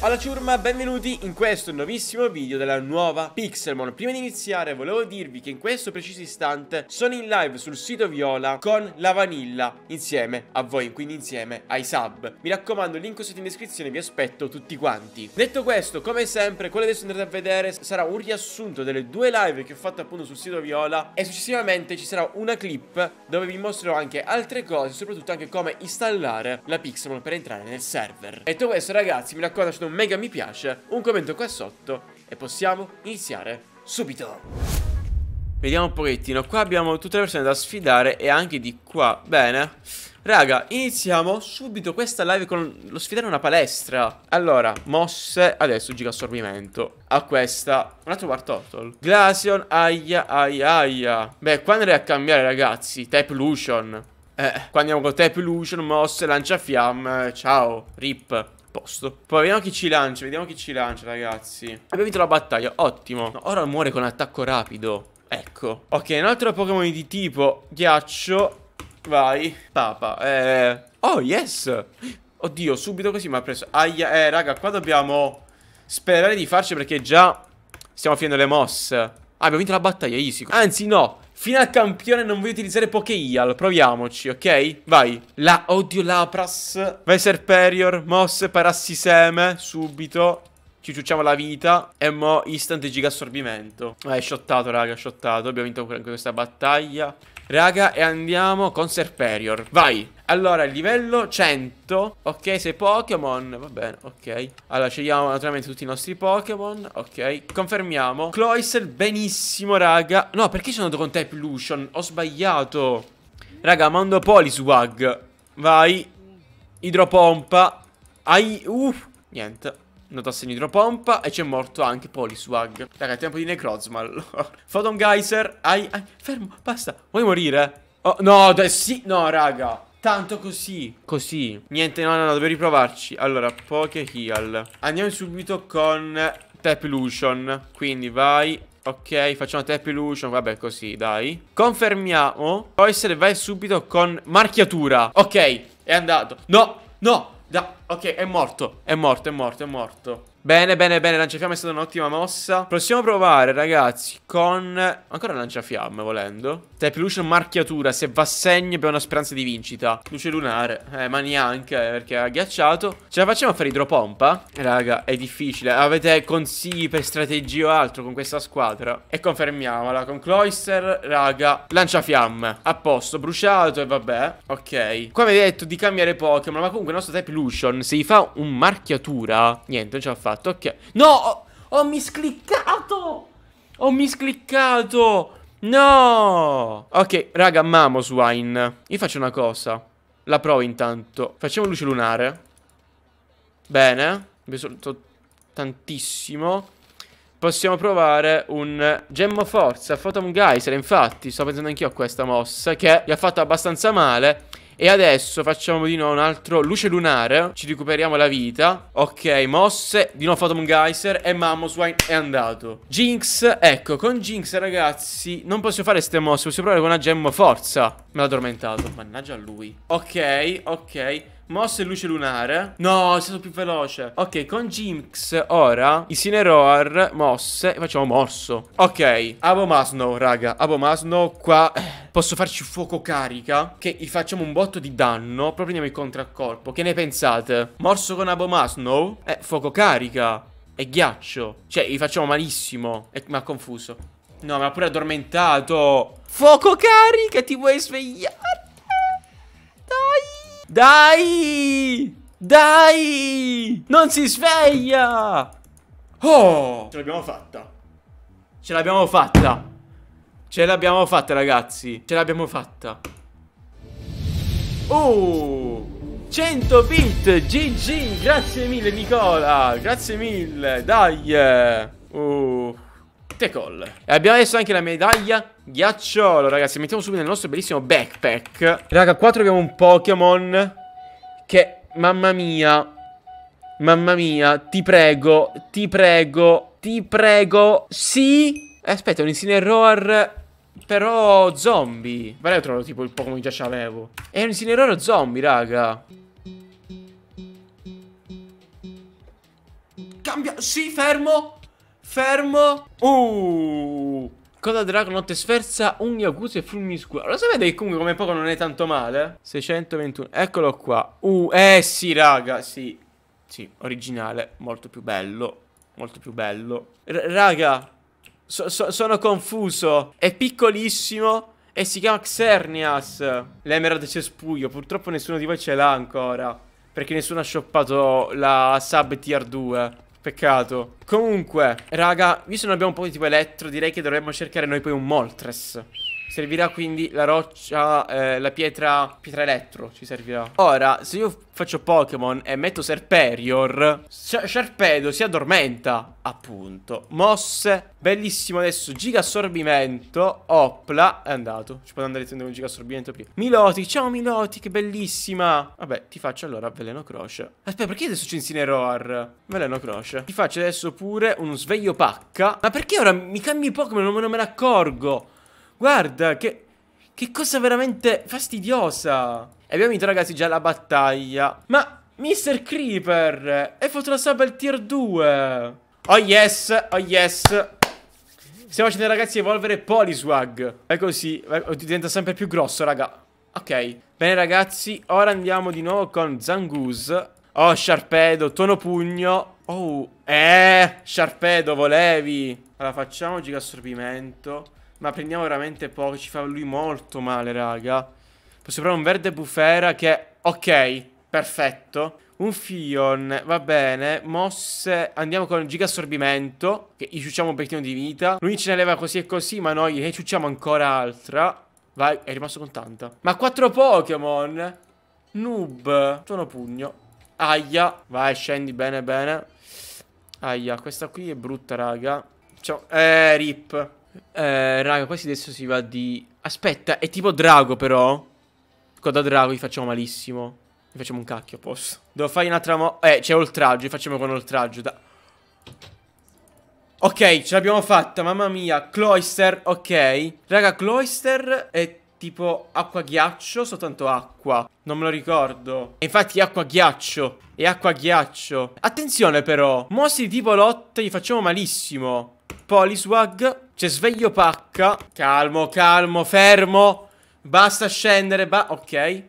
Alla ciurma, benvenuti in questo nuovissimo video della nuova Pixelmon. Prima di iniziare volevo dirvi che in questo preciso istante sono in live sul sito Viola con la Vanilla insieme a voi, quindi insieme ai sub. Mi raccomando, il link sotto in descrizione, vi aspetto tutti quanti. Detto questo, come sempre, quello che adesso andrete a vedere sarà un riassunto delle due live che ho fatto appunto sul sito Viola e successivamente ci sarà una clip dove vi mostrerò anche altre cose, soprattutto anche come installare la Pixelmon per entrare nel server. Detto questo ragazzi, mi raccomando, un mega mi piace, un commento qua sotto e possiamo iniziare subito. Vediamo un pochettino, qua abbiamo tutte le persone da sfidare e anche di qua, bene Raga, iniziamo subito questa live con lo sfidare una palestra Allora, mosse, adesso giga assorbimento A questa, un altro War total Glaceon, aia, aia, aia Beh, qua andrei a cambiare ragazzi, Type Lution Eh, qua andiamo con Type Lution, mosse, lanciafiamme, ciao, rip posto Poi vediamo chi ci lancia, vediamo chi ci lancia ragazzi Abbiamo vinto la battaglia, ottimo Ora muore con attacco rapido Ecco Ok, un altro Pokémon di tipo ghiaccio Vai Papa eh... Oh yes Oddio, subito così mi ha preso Aia, eh raga, qua dobbiamo sperare di farci perché già stiamo finendo le mosse Ah, abbiamo vinto la battaglia, easy Anzi no Fino al campione non voglio utilizzare poche Ial. Proviamoci, ok? Vai. La Odio Lapras. Vai Serperior. Moss Parassiseme. Subito. Ci ciucciamo la vita. E mo instant giga assorbimento. Vai, eh, shottato, raga, shottato. Abbiamo vinto anche questa battaglia. Raga, e andiamo con Serperior. Vai. Allora, livello 100. Ok, sei Pokémon. Va bene, ok. Allora, scegliamo naturalmente tutti i nostri Pokémon. Ok, confermiamo. Cloyster, benissimo, raga. No, perché sono andato con Type Lucian? Ho sbagliato. Raga, mando Poliswag. Vai. Idropompa. Ai... Uff. Uh. Niente. Notasse idropompa e c'è morto anche Poliswag. Raga, è tempo di Necrozma allora. Photon Geyser. Ai, ai, fermo, basta. Vuoi morire? Oh, no, dai, sì, no, raga. Tanto così, così. Niente, no, no, no, dobbiamo riprovarci. Allora, poche heal. Andiamo subito con Tap Illusion. Quindi vai. Ok, facciamo Tap Illusion, vabbè così, dai. Confermiamo. Può essere vai subito con marchiatura. Ok, è andato. No, no, da, ok, è morto, è morto, è morto, è morto Bene, bene, bene, lanciafiamme è stata un'ottima mossa. Possiamo provare, ragazzi, con... Ancora lanciafiamme, volendo. Type Lucian marchiatura, se va a segno abbiamo una speranza di vincita. Luce lunare, eh, ma neanche, eh, perché è agghiacciato. Ce la facciamo a fare idropompa? Raga, è difficile. Avete consigli per strategia o altro con questa squadra? E confermiamola, con Cloister, raga, lanciafiamme. A posto, bruciato e vabbè. Ok. Qua mi hai detto di cambiare Pokémon, ma comunque il nostro Type Lucian, se gli fa un marchiatura... Niente, non ce l'ha fatta fatto, ok. No, ho, ho miscliccato! Ho miscliccato! No! Ok, raga, mamo Swine. Io faccio una cosa. La provo intanto. Facciamo luce lunare. Bene. Mi Bisogno tantissimo. Possiamo provare un Gemmo Forza, Photon Geyser. Infatti, sto pensando anch'io a questa mossa che gli ha fatto abbastanza male. E adesso facciamo di nuovo un altro Luce Lunare Ci recuperiamo la vita Ok, mosse Di nuovo Phantom Geyser E Mamoswine è andato Jinx Ecco, con Jinx ragazzi Non posso fare queste mosse Posso provare con una gemma forza Me l'ha addormentato Mannaggia lui Ok, ok Mosse e luce lunare. No, è stato più veloce. Ok, con Jinx ora Incineroar, mosse e facciamo morso. Ok, Abomasno, raga. Abomasno qua posso farci fuoco carica che gli facciamo un botto di danno, proprio andiamo in contraccolpo. Che ne pensate? Morso con Abomasno? Eh, fuoco carica. E ghiaccio. Cioè, gli facciamo malissimo. E mi ha confuso. No, mi ha pure addormentato. Fuoco carica, ti vuoi svegliare? Dai! Dai! Non si sveglia! Oh! Ce l'abbiamo fatta. Ce l'abbiamo fatta. Ce l'abbiamo fatta, ragazzi. Ce l'abbiamo fatta. Oh! 100 bit! GG! Grazie mille, Nicola! Grazie mille! Dai! Oh! tecol. E abbiamo adesso anche la medaglia ghiacciolo, ragazzi. Mettiamo subito nel nostro bellissimo backpack. Raga, qua troviamo un Pokémon che, mamma mia, mamma mia, ti prego, ti prego, ti prego, sì. Eh, aspetta, un Incineroar però zombie. Ma io trovo tipo il Pokémon che già c'avevo. È un Incineroar zombie, raga. Cambia, sì, fermo. Fermo. Uh. Coda Dragonotte sferza un Yakuza e fulmini squalo. Lo sapete che comunque come poco non è tanto male? 621. Eh? Eccolo qua. Uh, eh sì, raga, sì. Sì, originale, molto più bello. Molto più bello. R raga, so so sono confuso. È piccolissimo e si chiama Xernias. L'Emerald Cespuglio. Purtroppo nessuno di voi ce l'ha ancora. Perché nessuno ha shoppato la sub tier 2. Peccato Comunque Raga Visto che non abbiamo un po' di tipo elettro Direi che dovremmo cercare noi poi un Moltres Servirà quindi la roccia, eh, la pietra, pietra elettro ci servirà. Ora, se io faccio Pokémon e metto Serperior, Sharpedo si addormenta, appunto. Mosse, bellissimo adesso, giga assorbimento, opla, è andato. Ci può andare a prendere un giga assorbimento prima. Miloti, ciao Miloti, che bellissima. Vabbè, ti faccio allora Veleno Croce. Aspetta, perché adesso ci Incineroar? Veleno Croce. Ti faccio adesso pure un Sveglio Pacca. Ma perché ora mi cambi Pokémon, non me ne accorgo? Guarda, che... Che cosa veramente fastidiosa. E abbiamo vinto, ragazzi, già la battaglia. Ma... Mr. Creeper! E fatto la sub al tier 2! Oh yes! Oh yes! Stiamo facendo, ragazzi, evolvere Poliswag. È così. Oh, diventa sempre più grosso, raga. Ok. Bene, ragazzi. Ora andiamo di nuovo con Zangoose. Oh, Sharpedo, tono pugno. Oh, eh, Sharpedo, volevi. Allora, facciamo gigassorbimento. Ma prendiamo veramente poco, ci fa lui molto male, raga. Posso provare un verde bufera che... Ok, perfetto. Un Fion, va bene. Mosse, andiamo con Giga Assorbimento. Che gli ciucciamo un pettino di vita. Lui ce ne leva così e così, ma noi ne ciucciamo ancora altra. Vai, è rimasto con tanta. Ma quattro Pokémon! Noob. Sono pugno. Aia. Vai, scendi bene, bene. Aia, questa qui è brutta, raga. Ciao. Eh, rip. Eh, raga, quasi adesso si va di... Aspetta, è tipo drago però. Qua da drago gli facciamo malissimo. Gli facciamo un cacchio, posso. Devo fare un'altra mo... Eh, c'è oltraggio, gli facciamo con oltraggio. Da... Ok, ce l'abbiamo fatta, mamma mia. Cloister, ok. Raga, Cloister è tipo acqua ghiaccio, soltanto acqua. Non me lo ricordo. E infatti acqua ghiaccio. E acqua ghiaccio. Attenzione però, mostri tipo lotte gli facciamo malissimo. Poliswag. C'è sveglio pacca. Calmo, calmo, fermo. Basta scendere. Ba ok. Eh,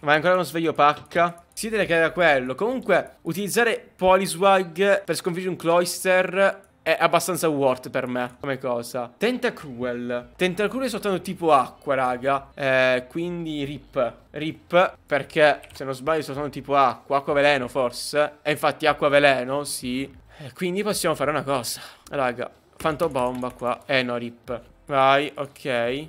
ma è ancora uno sveglio pacca. Si vede che era quello. Comunque, utilizzare Poliswag per sconfiggere un cloister è abbastanza worth per me come cosa. Tentacruel. Tentacruel è soltanto tipo acqua, raga. Eh, quindi rip. Rip, perché se non sbaglio è soltanto tipo acqua, acqua veleno forse. E eh, infatti acqua veleno, sì. Eh, quindi possiamo fare una cosa. Raga, fantobomba qua. Eh no, rip. Vai, ok.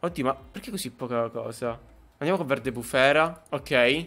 Oddio, ma perché così poca cosa? Andiamo con verde bufera. Ok.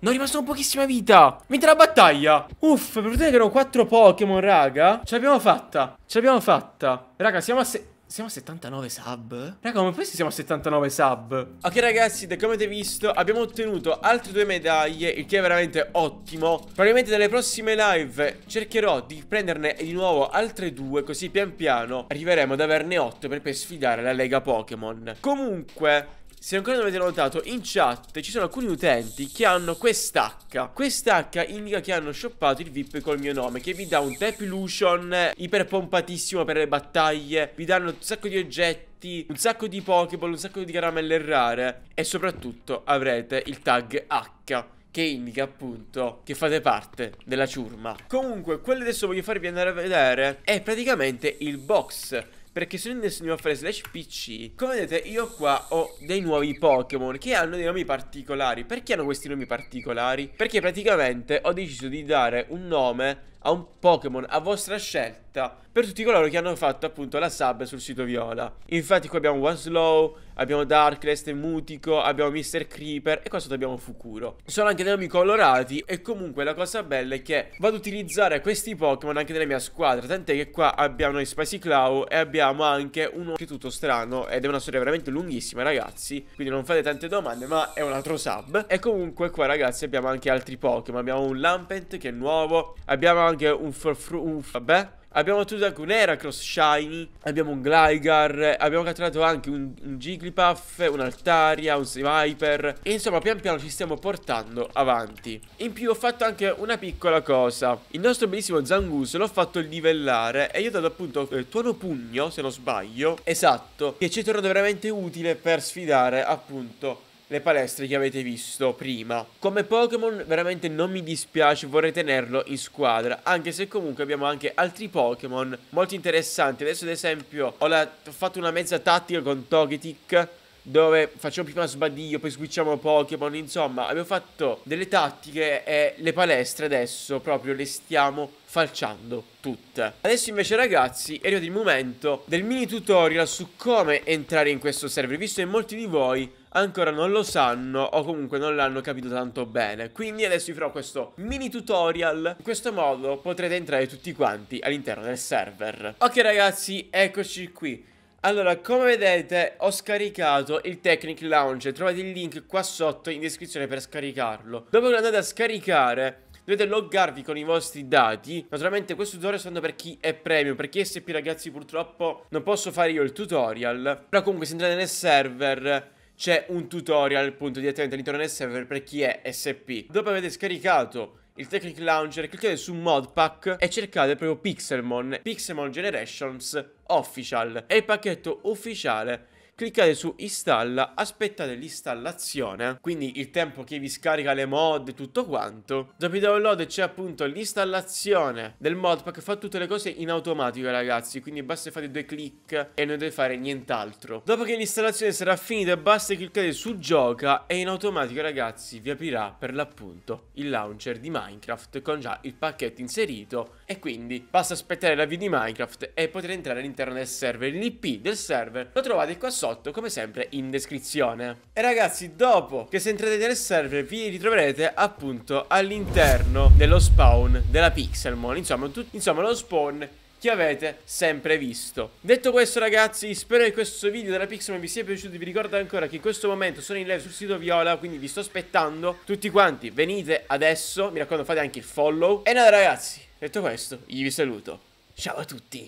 No, rimasto pochissima vita. Mentre la battaglia. Uff, per fortuna che erano quattro Pokémon, raga. Ce l'abbiamo fatta. Ce l'abbiamo fatta. Raga, siamo a... Se siamo a 79 sub? Raga, come questi siamo a 79 sub? Ok ragazzi, da come avete visto abbiamo ottenuto altre due medaglie, il che è veramente ottimo. Probabilmente nelle prossime live cercherò di prenderne di nuovo altre due, così pian piano arriveremo ad averne 8 per, per sfidare la Lega Pokémon. Comunque... Se ancora non avete notato, in chat ci sono alcuni utenti che hanno quest'H. Quest'H indica che hanno shoppato il VIP col mio nome, che vi dà un Teplution iperpompatissimo per le battaglie, vi danno un sacco di oggetti un sacco di Pokéball, un sacco di caramelle rare e soprattutto avrete il tag H che indica appunto che fate parte della ciurma. Comunque, quello adesso voglio farvi andare a vedere è praticamente il box perché se andassimo a fare slash pc Come vedete io qua ho dei nuovi Pokémon Che hanno dei nomi particolari Perché hanno questi nomi particolari? Perché praticamente ho deciso di dare un nome a un Pokémon a vostra scelta diretta per tutti coloro che hanno fatto appunto la sub sul sito Viola. Infatti qui abbiamo One Slow, abbiamo Darkless, Mutico, abbiamo Mr. Creeper e qua sotto abbiamo Fukuro. Sono anche dei nomi colorati e comunque la cosa bella è che vado ad utilizzare questi Pokémon anche nella mia squadra, tant'è che qua abbiamo i Spicy Claw e abbiamo anche uno che è tutto strano ed è una storia veramente lunghissima ragazzi, quindi non fate tante domande ma è un altro sub. E comunque qua ragazzi abbiamo anche altri Pokémon, abbiamo un Lampent che è nuovo, abbiamo anche un Furfru... Un... vabbè... Abbiamo battuto anche un Heracross Shiny Abbiamo un Gligar Abbiamo catturato anche un, un Jigglypuff Un Altaria, un Seviper E insomma pian piano ci stiamo portando avanti In più ho fatto anche una piccola cosa Il nostro bellissimo Zangus l'ho fatto livellare E io ho dato appunto eh, Tuono Pugno se non sbaglio Esatto Che ci è tornato veramente utile per sfidare appunto le palestre che avete visto prima. Come Pokémon veramente non mi dispiace, vorrei tenerlo in squadra, anche se comunque abbiamo anche altri Pokémon molto interessanti. Adesso ad esempio ho, la... ho fatto una mezza tattica con Togetic dove facciamo prima sbadiglio, poi switchiamo Pokémon, insomma, abbiamo fatto delle tattiche e le palestre adesso proprio le stiamo falciando tutte. Adesso invece ragazzi è arrivato il momento del mini tutorial su come entrare in questo server, visto che molti di voi ancora non lo sanno o comunque non l'hanno capito tanto bene. Quindi adesso vi farò questo mini tutorial. In questo modo potrete entrare tutti quanti all'interno del server. Ok ragazzi, eccoci qui. Allora, come vedete ho scaricato il Technic Lounge, trovate il link qua sotto in descrizione per scaricarlo. Dopo che lo andate a scaricare, dovete loggarvi con i vostri dati. Naturalmente questo tutorial è stato per chi è premium, per chi SP ragazzi purtroppo non posso fare io il tutorial. Però comunque se entrate nel server c'è un tutorial appunto direttamente all'interno del server per chi è SP. Dopo avete scaricato il Technic Launcher, cliccate su Modpack e cercate proprio Pixelmon, Pixelmon Generations Official. È il pacchetto ufficiale cliccate su installa, aspettate l'installazione, quindi il tempo che vi scarica le mod e tutto quanto. Dopo il download c'è appunto l'installazione del modpack, fa tutte le cose in automatico ragazzi, quindi basta fare due clic e non deve fare nient'altro. Dopo che l'installazione sarà finita basta cliccare su gioca e in automatico ragazzi vi aprirà per l'appunto il launcher di Minecraft con già il pacchetto inserito e quindi basta aspettare l'avvio di Minecraft e potete entrare all'interno del server. L'IP del server lo trovate qua sotto come sempre in descrizione. E ragazzi dopo che se entrate nel server vi ritroverete appunto all'interno dello spawn della Pixelmon, insomma, insomma lo spawn che avete sempre visto. Detto questo ragazzi, spero che questo video della Pixelmon vi sia piaciuto, vi ricordo ancora che in questo momento sono in live sul sito Viola, quindi vi sto aspettando tutti quanti, venite adesso, mi raccomando fate anche il follow. E nada ragazzi, Detto questo, io vi saluto. Ciao a tutti!